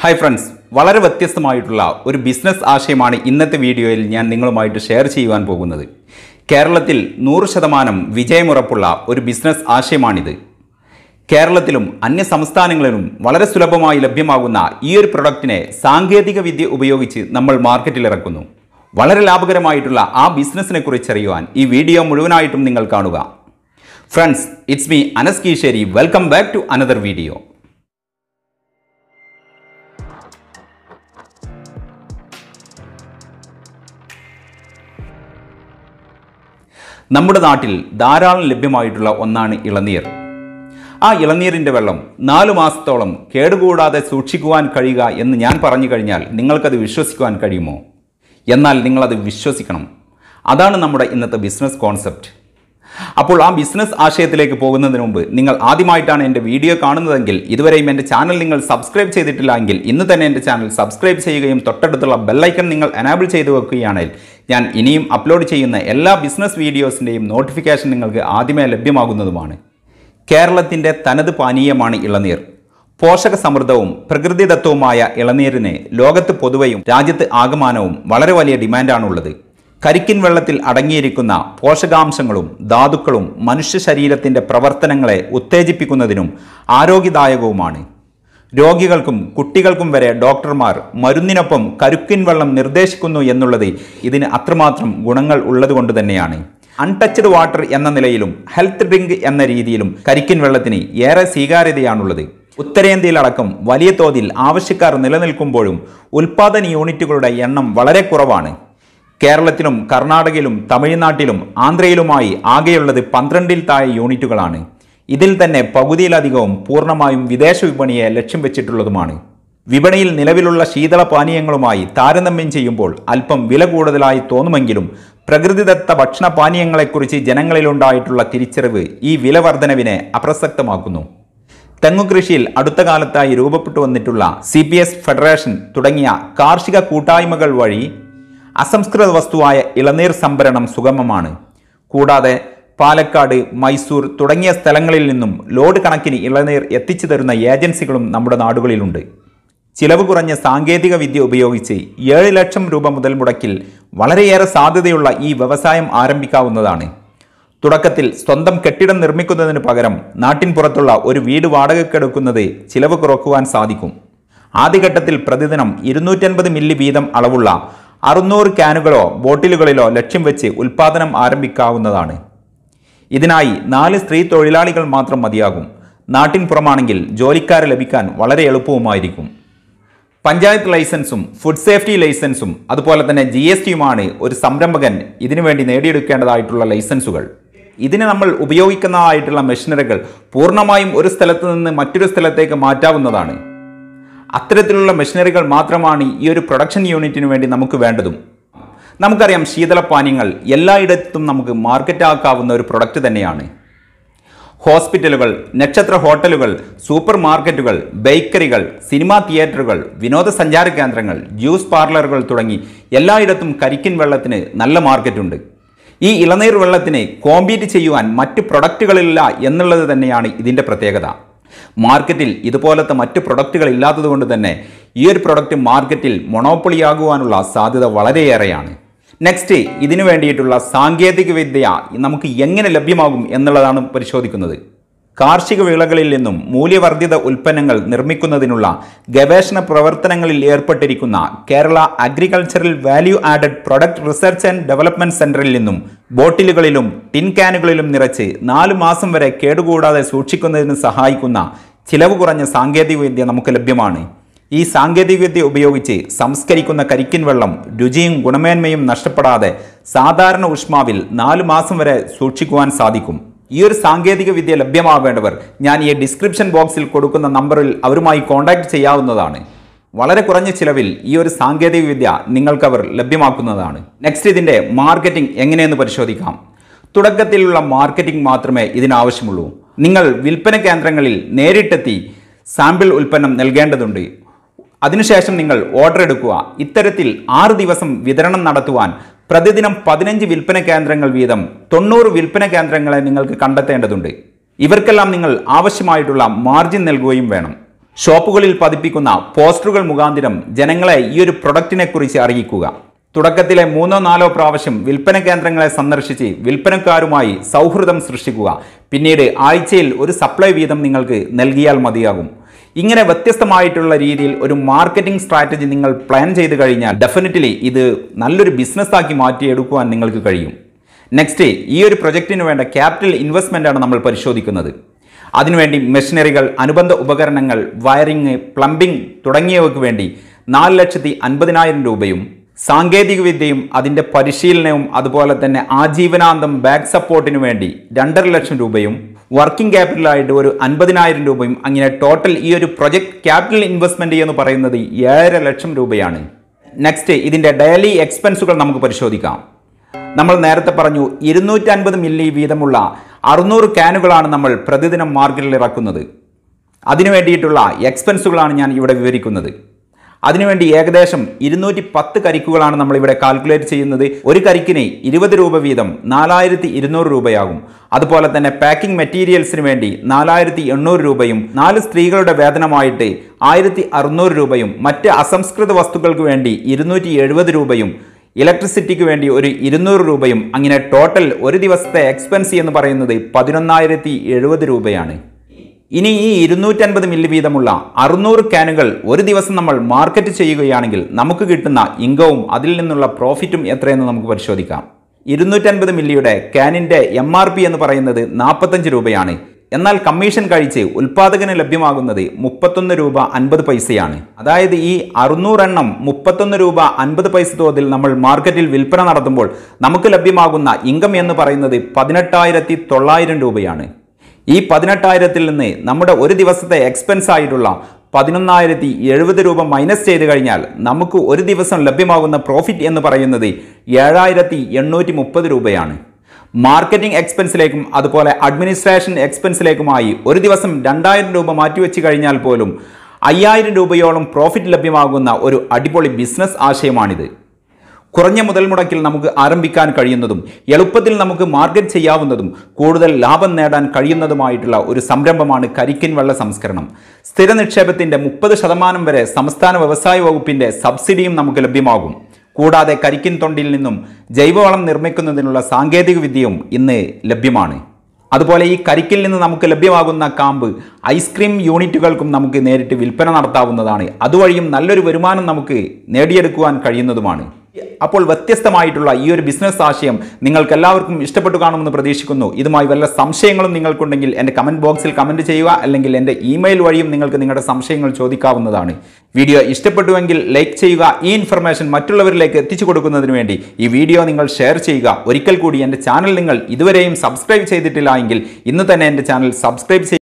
hi friends വളരെ വ്യത്യസ്തമായിട്ടുള്ള ഒരു ബിസിനസ് ആശയമാണ് ഇന്നത്തെ വീഡിയോയിൽ ഞാൻ നിങ്ങളുമായിട്ട് ഷെയർ ചെയ്യുവാൻ പോകുന്നത് കേരളത്തിൽ നൂറ് ശതമാനം വിജയമുറപ്പുള്ള ഒരു ബിസിനസ് ആശയമാണിത് കേരളത്തിലും അന്യ സംസ്ഥാനങ്ങളിലും വളരെ സുലഭമായി ലഭ്യമാകുന്ന ഈ ഒരു പ്രൊഡക്റ്റിനെ സാങ്കേതിക വിദ്യ ഉപയോഗിച്ച് നമ്മൾ മാർക്കറ്റിലിറക്കുന്നു വളരെ ലാഭകരമായിട്ടുള്ള ആ ബിസിനസ്സിനെ കുറിച്ചറിയുവാൻ ഈ വീഡിയോ മുഴുവനായിട്ടും നിങ്ങൾ കാണുക friends it's me Anas Keesheri welcome back to another video നമ്മുടെ നാട്ടിൽ ധാരാളം ലഭ്യമായിട്ടുള്ള ഒന്നാണ് ഇളനീർ ആ ഇളനീരിൻ്റെ വെള്ളം നാലു മാസത്തോളം കേടുകൂടാതെ സൂക്ഷിക്കുവാൻ കഴിയുക എന്ന് ഞാൻ പറഞ്ഞു കഴിഞ്ഞാൽ നിങ്ങൾക്കത് വിശ്വസിക്കുവാൻ കഴിയുമോ എന്നാൽ നിങ്ങളത് വിശ്വസിക്കണം അതാണ് നമ്മുടെ ഇന്നത്തെ ബിസിനസ് കോൺസെപ്റ്റ് അപ്പോൾ ആ ബിസിനസ് ആശയത്തിലേക്ക് പോകുന്നതിന് മുമ്പ് നിങ്ങൾ ആദ്യമായിട്ടാണ് എൻ്റെ വീഡിയോ കാണുന്നതെങ്കിൽ ഇതുവരെയും എൻ്റെ ചാനൽ നിങ്ങൾ സബ്സ്ക്രൈബ് ചെയ്തിട്ടില്ല എങ്കിൽ ഇന്ന് തന്നെ എൻ്റെ ചാനൽ സബ്സ്ക്രൈബ് ചെയ്യുകയും തൊട്ടടുത്തുള്ള ബെല്ലൈക്കൺ നിങ്ങൾ എനാബിൾ ചെയ്തു വെക്കുകയാണെങ്കിൽ ഞാൻ ഇനിയും അപ്ലോഡ് ചെയ്യുന്ന എല്ലാ ബിസിനസ് വീഡിയോസിൻ്റെയും നോട്ടിഫിക്കേഷൻ നിങ്ങൾക്ക് ആദ്യമേ ലഭ്യമാകുന്നതുമാണ് കേരളത്തിൻ്റെ തനത് പാനീയമാണ് ഇളനീർ പോഷക സമൃദ്ധവും പ്രകൃതിദത്തവുമായ ഇളനീരിന് ലോകത്ത് പൊതുവെയും രാജ്യത്ത് ആകമാനവും വളരെ വലിയ ഡിമാൻഡാണുള്ളത് കരിക്കിൻ വെള്ളത്തിൽ അടങ്ങിയിരിക്കുന്ന പോഷകാംശങ്ങളും ധാതുക്കളും മനുഷ്യ ശരീരത്തിൻ്റെ പ്രവർത്തനങ്ങളെ ഉത്തേജിപ്പിക്കുന്നതിനും ആരോഗ്യദായകവുമാണ് രോഗികൾക്കും കുട്ടികൾക്കും വരെ ഡോക്ടർമാർ മരുന്നിനൊപ്പം കരുക്കിൻ വെള്ളം നിർദ്ദേശിക്കുന്നു എന്നുള്ളത് ഇതിന് അത്രമാത്രം ഗുണങ്ങൾ ഉള്ളതുകൊണ്ട് തന്നെയാണ് അൺടച്ച്ഡ് വാട്ടർ എന്ന നിലയിലും ഹെൽത്ത് ഡ്രിങ്ക് എന്ന രീതിയിലും കരിക്കിൻ വെള്ളത്തിന് ഏറെ സ്വീകാര്യതയാണുള്ളത് ഉത്തരേന്ത്യയിലടക്കം വലിയ തോതിൽ ആവശ്യക്കാർ നിലനിൽക്കുമ്പോഴും ഉൽപാദന യൂണിറ്റുകളുടെ എണ്ണം വളരെ കുറവാണ് കേരളത്തിലും കർണാടകയിലും തമിഴ്നാട്ടിലും ആന്ധ്രയിലുമായി ആകെയുള്ളത് പന്ത്രണ്ടിൽ താഴെ യൂണിറ്റുകളാണ് ഇതിൽ തന്നെ പകുതിയിലധികവും പൂർണ്ണമായും വിദേശ വിപണിയെ ലക്ഷ്യം വെച്ചിട്ടുള്ളതുമാണ് വിപണിയിൽ നിലവിലുള്ള ശീതള പാനീയങ്ങളുമായി താരതമ്യം ചെയ്യുമ്പോൾ അല്പം വില കൂടുതലായി തോന്നുമെങ്കിലും പ്രകൃതിദത്ത ഭക്ഷണ പാനീയങ്ങളെക്കുറിച്ച് ജനങ്ങളിലുണ്ടായിട്ടുള്ള തിരിച്ചറിവ് ഈ വില വർധനവിനെ അപ്രസക്തമാക്കുന്നു തെങ്ങുകൃഷിയിൽ അടുത്ത കാലത്തായി രൂപപ്പെട്ടു വന്നിട്ടുള്ള സി ഫെഡറേഷൻ തുടങ്ങിയ കാർഷിക കൂട്ടായ്മകൾ വഴി അസംസ്കൃത വസ്തുവായ ഇളനീർ സംഭരണം സുഗമമാണ് കൂടാതെ പാലക്കാട് മൈസൂർ തുടങ്ങിയ സ്ഥലങ്ങളിൽ നിന്നും ലോഡ് കണക്കിന് ഇളനീർ എത്തിച്ചു തരുന്ന ഏജൻസികളും നമ്മുടെ നാടുകളിലുണ്ട് ചിലവ് കുറഞ്ഞ സാങ്കേതിക വിദ്യ ഉപയോഗിച്ച് ഏഴ് ലക്ഷം രൂപ മുതൽ മുടക്കിൽ വളരെയേറെ സാധ്യതയുള്ള ഈ വ്യവസായം ആരംഭിക്കാവുന്നതാണ് തുടക്കത്തിൽ സ്വന്തം കെട്ടിടം നിർമ്മിക്കുന്നതിന് പകരം നാട്ടിൻ പുറത്തുള്ള ഒരു വീട് വാടകയ്ക്കെടുക്കുന്നത് ചിലവ് കുറക്കുവാൻ സാധിക്കും ആദ്യഘട്ടത്തിൽ പ്രതിദിനം ഇരുന്നൂറ്റൻപത് മില്ലി വീതം അളവുള്ള അറുന്നൂറ് ക്യാനുകളോ ബോട്ടിലുകളിലോ ലക്ഷ്യം വെച്ച് ഉൽപ്പാദനം ആരംഭിക്കാവുന്നതാണ് ഇതിനായി നാല് സ്ത്രീ തൊഴിലാളികൾ മാത്രം മതിയാകും നാട്ടിൻ പുറമാണെങ്കിൽ ജോലിക്കാരെ ലഭിക്കാൻ വളരെ എളുപ്പവുമായിരിക്കും പഞ്ചായത്ത് ലൈസൻസും ഫുഡ് സേഫ്റ്റി ലൈസൻസും അതുപോലെ തന്നെ ജി എസ് ടിയുമാണ് ഒരു സംരംഭകൻ ഇതിനുവേണ്ടി നേടിയെടുക്കേണ്ടതായിട്ടുള്ള ലൈസൻസുകൾ ഇതിന് നമ്മൾ ഉപയോഗിക്കുന്നതായിട്ടുള്ള മെഷീനറികൾ പൂർണ്ണമായും ഒരു സ്ഥലത്ത് നിന്ന് മറ്റൊരു സ്ഥലത്തേക്ക് മാറ്റാവുന്നതാണ് അത്തരത്തിലുള്ള മെഷീനറികൾ മാത്രമാണ് ഈ ഒരു പ്രൊഡക്ഷൻ യൂണിറ്റിന് വേണ്ടി നമുക്ക് വേണ്ടതും നമുക്കറിയാം ശീതളപാനീയങ്ങൾ എല്ലായിടത്തും നമുക്ക് മാർക്കറ്റ് ആക്കാവുന്ന ഒരു പ്രൊഡക്റ്റ് തന്നെയാണ് ഹോസ്പിറ്റലുകൾ നക്ഷത്ര ഹോട്ടലുകൾ സൂപ്പർ മാർക്കറ്റുകൾ ബേക്കറികൾ സിനിമാ തിയേറ്ററുകൾ വിനോദസഞ്ചാര കേന്ദ്രങ്ങൾ ജ്യൂസ് പാർലറുകൾ തുടങ്ങി എല്ലായിടത്തും കരിക്കിൻ വെള്ളത്തിന് നല്ല മാർക്കറ്റുണ്ട് ഈ ഇളനീർ വെള്ളത്തിനെ കോമ്പീറ്റ് ചെയ്യുവാൻ മറ്റ് പ്രൊഡക്റ്റുകളില്ല എന്നുള്ളത് തന്നെയാണ് ഇതിൻ്റെ പ്രത്യേകത മാർക്കറ്റിൽ ഇതുപോലത്തെ മറ്റ് പ്രൊഡക്റ്റുകൾ ഇല്ലാത്തതുകൊണ്ട് തന്നെ ഈ ഒരു പ്രൊഡക്റ്റ് മാർക്കറ്റിൽ മൊണോപ്പൊളിയാകുവാനുള്ള സാധ്യത വളരെയേറെയാണ് നെക്സ്റ്റ് ഇതിനു വേണ്ടിയിട്ടുള്ള സാങ്കേതികവിദ്യ നമുക്ക് എങ്ങനെ ലഭ്യമാകും എന്നുള്ളതാണ് പരിശോധിക്കുന്നത് കാർഷിക വിളകളിൽ നിന്നും മൂല്യവർദ്ധിത ഉൽപ്പന്നങ്ങൾ നിർമ്മിക്കുന്നതിനുള്ള ഗവേഷണ പ്രവർത്തനങ്ങളിൽ ഏർപ്പെട്ടിരിക്കുന്ന Kerala agricultural value added product research and development സെന്ററിൽ നിന്നും ബോട്ടിലുകളിലും ടിൻ ക്യാനുകളിലും നിറച്ച് നാലു മാസം വരെ കേടുകൂടാതെ സൂക്ഷിക്കുന്നതിന് സഹായിക്കുന്ന ചിലവ് കുറഞ്ഞ സാങ്കേതികവിദ്യ നമുക്ക് ലഭ്യമാണ് ഈ സാങ്കേതികവിദ്യ ഉപയോഗിച്ച് സംസ്കരിക്കുന്ന കരിക്കിൻ വെള്ളം രുചിയും ഗുണമേന്മയും നഷ്ടപ്പെടാതെ സാധാരണ ഉഷ്മാവിൽ നാലു മാസം വരെ സൂക്ഷിക്കുവാൻ സാധിക്കും ഈ ഒരു സാങ്കേതിക വിദ്യ ലഭ്യമാവേണ്ടവർ ഞാൻ ഈ ഡിസ്ക്രിപ്ഷൻ ബോക്സിൽ കൊടുക്കുന്ന നമ്പറിൽ അവരുമായി കോൺടാക്റ്റ് ചെയ്യാവുന്നതാണ് വളരെ കുറഞ്ഞ ചിലവിൽ ഈ ഒരു സാങ്കേതിക വിദ്യ നിങ്ങൾക്കവർ ലഭ്യമാക്കുന്നതാണ് നെക്സ്റ്റ് ഇതിൻ്റെ മാർക്കറ്റിംഗ് എങ്ങനെയെന്ന് പരിശോധിക്കാം തുടക്കത്തിലുള്ള മാർക്കറ്റിംഗ് മാത്രമേ ഇതിനാവശ്യമുള്ളൂ നിങ്ങൾ വിൽപ്പന കേന്ദ്രങ്ങളിൽ നേരിട്ടെത്തി സാമ്പിൾ ഉൽപ്പന്നം നൽകേണ്ടതുണ്ട് അതിനുശേഷം നിങ്ങൾ ഓർഡർ എടുക്കുക ഇത്തരത്തിൽ ആറ് ദിവസം വിതരണം നടത്തുവാൻ പ്രതിദിനം പതിനഞ്ച് വിൽപ്പന കേന്ദ്രങ്ങൾ വീതം തൊണ്ണൂറ് വിൽപ്പന കേന്ദ്രങ്ങളെ നിങ്ങൾക്ക് കണ്ടെത്തേണ്ടതുണ്ട് ഇവർക്കെല്ലാം നിങ്ങൾ ആവശ്യമായിട്ടുള്ള മാർജിൻ നൽകുകയും വേണം ഷോപ്പുകളിൽ പതിപ്പിക്കുന്ന പോസ്റ്ററുകൾ മുഖാന്തിരം ജനങ്ങളെ ഈ ഒരു പ്രൊഡക്റ്റിനെക്കുറിച്ച് കുറിച്ച് അറിയിക്കുക തുടക്കത്തിലെ മൂന്നോ നാലോ പ്രാവശ്യം വിൽപ്പന കേന്ദ്രങ്ങളെ സന്ദർശിച്ച് വിൽപ്പനക്കാരുമായി സൗഹൃദം സൃഷ്ടിക്കുക പിന്നീട് ആഴ്ചയിൽ ഒരു സപ്ലൈ വീതം നിങ്ങൾക്ക് നൽകിയാൽ മതിയാകും ഇങ്ങനെ വ്യത്യസ്തമായിട്ടുള്ള രീതിയിൽ ഒരു മാർക്കറ്റിംഗ് സ്ട്രാറ്റജി നിങ്ങൾ പ്ലാൻ ചെയ്ത് കഴിഞ്ഞാൽ ഡെഫിനറ്റ്ലി ഇത് നല്ലൊരു ബിസിനസ് ആക്കി മാറ്റിയെടുക്കുവാൻ നിങ്ങൾക്ക് കഴിയും നെക്സ്റ്റ് ഈ ഒരു പ്രൊജക്റ്റിന് വേണ്ട ക്യാപിറ്റൽ ഇൻവെസ്റ്റ്മെൻ്റ് ആണ് നമ്മൾ പരിശോധിക്കുന്നത് അതിനുവേണ്ടി മെഷീനറികൾ അനുബന്ധ ഉപകരണങ്ങൾ വയറിംഗ് പ്ലംബിംഗ് തുടങ്ങിയവയ്ക്ക് വേണ്ടി നാല് ലക്ഷത്തി അൻപതിനായിരം രൂപയും സാങ്കേതികവിദ്യയും അതിൻ്റെ പരിശീലനവും അതുപോലെ തന്നെ ആജീവനാന്തം ബാക്ക് സപ്പോർട്ടിനു വേണ്ടി രണ്ടര ലക്ഷം രൂപയും വർക്കിംഗ് ക്യാപിറ്റലായിട്ട് ഒരു അൻപതിനായിരം രൂപയും അങ്ങനെ ടോട്ടൽ ഈ ഒരു പ്രൊജക്ട് ക്യാപിറ്റൽ ഇൻവെസ്റ്റ്മെൻറ്റ് എന്ന് പറയുന്നത് ഏഴര ലക്ഷം രൂപയാണ് നെക്സ്റ്റ് ഇതിൻ്റെ ഡെയിലി എക്സ്പെൻസുകൾ നമുക്ക് പരിശോധിക്കാം നമ്മൾ നേരത്തെ പറഞ്ഞു ഇരുന്നൂറ്റൻപത് മില്ലി വീതമുള്ള അറുന്നൂറ് ക്യാനുകളാണ് നമ്മൾ പ്രതിദിനം മാർക്കറ്റിൽ ഇറക്കുന്നത് അതിനു വേണ്ടിയിട്ടുള്ള എക്സ്പെൻസുകളാണ് ഞാൻ ഇവിടെ വിവരിക്കുന്നത് അതിനുവേണ്ടി ഏകദേശം ഇരുന്നൂറ്റി പത്ത് കരിക്കുകളാണ് നമ്മളിവിടെ കാൽക്കുലേറ്റ് ചെയ്യുന്നത് ഒരു കരിക്കിന് ഇരുപത് രൂപ വീതം നാലായിരത്തി ഇരുന്നൂറ് രൂപയാകും അതുപോലെ തന്നെ പാക്കിംഗ് മെറ്റീരിയൽസിന് വേണ്ടി നാലായിരത്തി എണ്ണൂറ് രൂപയും നാല് സ്ത്രീകളുടെ വേതനമായിട്ട് ആയിരത്തി അറുന്നൂറ് രൂപയും മറ്റ് അസംസ്കൃത വസ്തുക്കൾക്ക് വേണ്ടി ഇരുന്നൂറ്റി എഴുപത് രൂപയും ഇലക്ട്രിസിറ്റിക്ക് വേണ്ടി ഒരു ഇരുന്നൂറ് രൂപയും അങ്ങനെ ടോട്ടൽ ഒരു ദിവസത്തെ എക്സ്പെൻസ് എന്ന് പറയുന്നത് പതിനൊന്നായിരത്തി രൂപയാണ് ഇനി ഈ ഇരുന്നൂറ്റൻപത് മില്ലി വീതമുള്ള അറുന്നൂറ് ക്യാനുകൾ ഒരു ദിവസം നമ്മൾ മാർക്കറ്റ് ചെയ്യുകയാണെങ്കിൽ നമുക്ക് കിട്ടുന്ന ഇംഗവും അതിൽ നിന്നുള്ള പ്രോഫിറ്റും എത്രയെന്ന് നമുക്ക് പരിശോധിക്കാം ഇരുന്നൂറ്റൻപത് മില്ലിയുടെ ക്യാനിൻ്റെ എം ആർ പി എന്ന് പറയുന്നത് നാൽപ്പത്തഞ്ച് രൂപയാണ് എന്നാൽ കമ്മീഷൻ കഴിച്ച് ഉൽപ്പാദകന് ലഭ്യമാകുന്നത് മുപ്പത്തൊന്ന് രൂപ അൻപത് പൈസയാണ് അതായത് ഈ അറുന്നൂറെണ്ണം മുപ്പത്തൊന്ന് രൂപ അൻപത് പൈസ തോതിൽ നമ്മൾ മാർക്കറ്റിൽ വിൽപ്പന നടത്തുമ്പോൾ നമുക്ക് ലഭ്യമാകുന്ന ഇൻകം എന്ന് പറയുന്നത് പതിനെട്ടായിരത്തി തൊള്ളായിരം രൂപയാണ് ഈ പതിനെട്ടായിരത്തിൽ നിന്ന് നമ്മുടെ ഒരു ദിവസത്തെ എക്സ്പെൻസ് ആയിട്ടുള്ള പതിനൊന്നായിരത്തി എഴുപത് രൂപ മൈനസ് ചെയ്ത് കഴിഞ്ഞാൽ നമുക്ക് ഒരു ദിവസം ലഭ്യമാകുന്ന പ്രോഫിറ്റ് എന്ന് പറയുന്നത് ഏഴായിരത്തി എണ്ണൂറ്റി മുപ്പത് രൂപയാണ് മാർക്കറ്റിംഗ് എക്സ്പെൻസിലേക്കും അതുപോലെ അഡ്മിനിസ്ട്രേഷൻ എക്സ്പെൻസിലേക്കുമായി ഒരു ദിവസം രണ്ടായിരം രൂപ മാറ്റിവെച്ച് കഴിഞ്ഞാൽ പോലും അയ്യായിരം രൂപയോളം പ്രോഫിറ്റ് ലഭ്യമാകുന്ന ഒരു അടിപൊളി ബിസിനസ് ആശയമാണിത് കുറഞ്ഞ മുതൽ മുടക്കിൽ നമുക്ക് ആരംഭിക്കാൻ കഴിയുന്നതും എളുപ്പത്തിൽ നമുക്ക് മാർക്കറ്റ് ചെയ്യാവുന്നതും കൂടുതൽ ലാഭം നേടാൻ കഴിയുന്നതുമായിട്ടുള്ള ഒരു സംരംഭമാണ് കരിക്കിൻ വെള്ള സംസ്കരണം സ്ഥിര നിക്ഷേപത്തിൻ്റെ മുപ്പത് ശതമാനം വരെ സംസ്ഥാന വ്യവസായ വകുപ്പിൻ്റെ സബ്സിഡിയും നമുക്ക് ലഭ്യമാകും കൂടാതെ കരിക്കിൻ തൊണ്ടിയിൽ നിന്നും ജൈവവളം നിർമ്മിക്കുന്നതിനുള്ള സാങ്കേതിക വിദ്യയും ഇന്ന് ലഭ്യമാണ് അതുപോലെ ഈ കരിക്കിൽ നിന്ന് നമുക്ക് ലഭ്യമാകുന്ന കാമ്പ് ഐസ്ക്രീം യൂണിറ്റുകൾക്കും നമുക്ക് നേരിട്ട് വിൽപ്പന നടത്താവുന്നതാണ് അതുവഴിയും നല്ലൊരു വരുമാനം നമുക്ക് നേടിയെടുക്കുവാൻ കഴിയുന്നതുമാണ് അപ്പോൾ വ്യത്യസ്തമായിട്ടുള്ള ഈ ഒരു ബിസിനസ് ആശയം നിങ്ങൾക്ക് എല്ലാവർക്കും ഇഷ്ടപ്പെട്ടു കാണുമെന്ന് പ്രതീക്ഷിക്കുന്നു ഇതുമായി വല്ല സംശയങ്ങളും നിങ്ങൾക്കുണ്ടെങ്കിൽ എൻ്റെ കമൻറ്റ് ബോക്സിൽ കമൻറ്റ് ചെയ്യുക അല്ലെങ്കിൽ എൻ്റെ ഇമെയിൽ വഴിയും നിങ്ങൾക്ക് നിങ്ങളുടെ സംശയങ്ങൾ ചോദിക്കാവുന്നതാണ് വീഡിയോ ഇഷ്ടപ്പെട്ടുവെങ്കിൽ ലൈക്ക് ചെയ്യുക ഈ ഇൻഫർമേഷൻ മറ്റുള്ളവരിലേക്ക് എത്തിച്ചു കൊടുക്കുന്നതിന് വേണ്ടി ഈ വീഡിയോ നിങ്ങൾ ഷെയർ ചെയ്യുക ഒരിക്കൽ കൂടി എൻ്റെ ചാനൽ നിങ്ങൾ ഇതുവരെയും സബ്സ്ക്രൈബ് ചെയ്തിട്ടില്ല എങ്കിൽ ഇന്ന് തന്നെ എൻ്റെ ചാനൽ സബ്സ്ക്രൈബ് ചെയ്യുക